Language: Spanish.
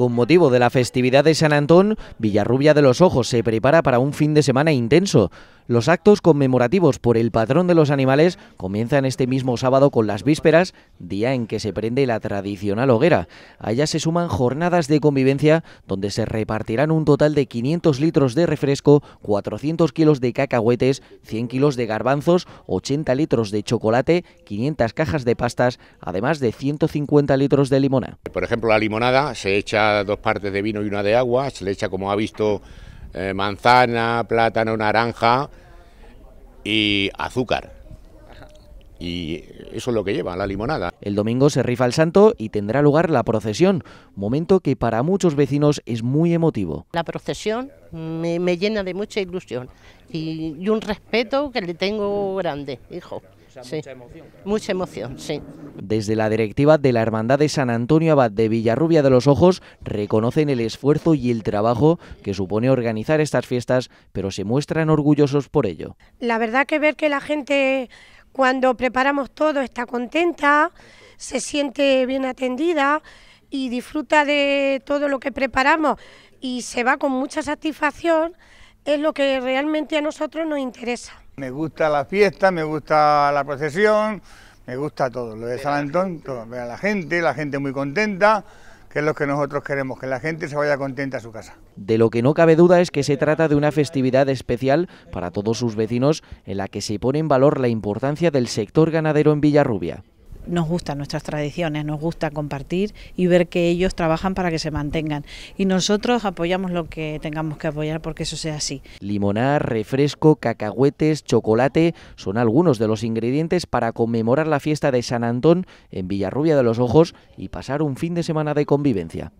Con motivo de la festividad de San Antón, Villarrubia de los Ojos se prepara para un fin de semana intenso. Los actos conmemorativos por el patrón de los animales comienzan este mismo sábado con las vísperas, día en que se prende la tradicional hoguera. Allá se suman jornadas de convivencia donde se repartirán un total de 500 litros de refresco, 400 kilos de cacahuetes, 100 kilos de garbanzos, 80 litros de chocolate, 500 cajas de pastas, además de 150 litros de limona. Por ejemplo, la limonada se echa dos partes de vino y una de agua, se le echa como ha visto eh, manzana, plátano, naranja y azúcar y eso es lo que lleva, la limonada. El domingo se rifa el santo y tendrá lugar la procesión, momento que para muchos vecinos es muy emotivo. La procesión me, llena de mucha ilusión y, un respeto que le tengo grande, hijo. mucha emoción. Mucha emoción, sí. Desde la directiva de la Hermandad de San Antonio Abad de Villarrubia de los Ojos reconocen el esfuerzo y el trabajo que supone organizar estas fiestas, pero se muestran orgullosos por ello. La verdad que ver que la gente cuando preparamos todo está contenta, se siente bien atendida y disfruta de todo lo que preparamos y se va con mucha satisfacción, es lo que realmente a nosotros nos interesa. Me gusta la fiesta, me gusta la procesión, me gusta todo, lo de San Antón, a la gente, la gente muy contenta que es lo que nosotros queremos, que la gente se vaya contenta a su casa. De lo que no cabe duda es que se trata de una festividad especial para todos sus vecinos en la que se pone en valor la importancia del sector ganadero en Villarrubia nos gustan nuestras tradiciones, nos gusta compartir y ver que ellos trabajan para que se mantengan. Y nosotros apoyamos lo que tengamos que apoyar porque eso sea así. Limonar, refresco, cacahuetes, chocolate son algunos de los ingredientes para conmemorar la fiesta de San Antón en Villarrubia de los Ojos y pasar un fin de semana de convivencia.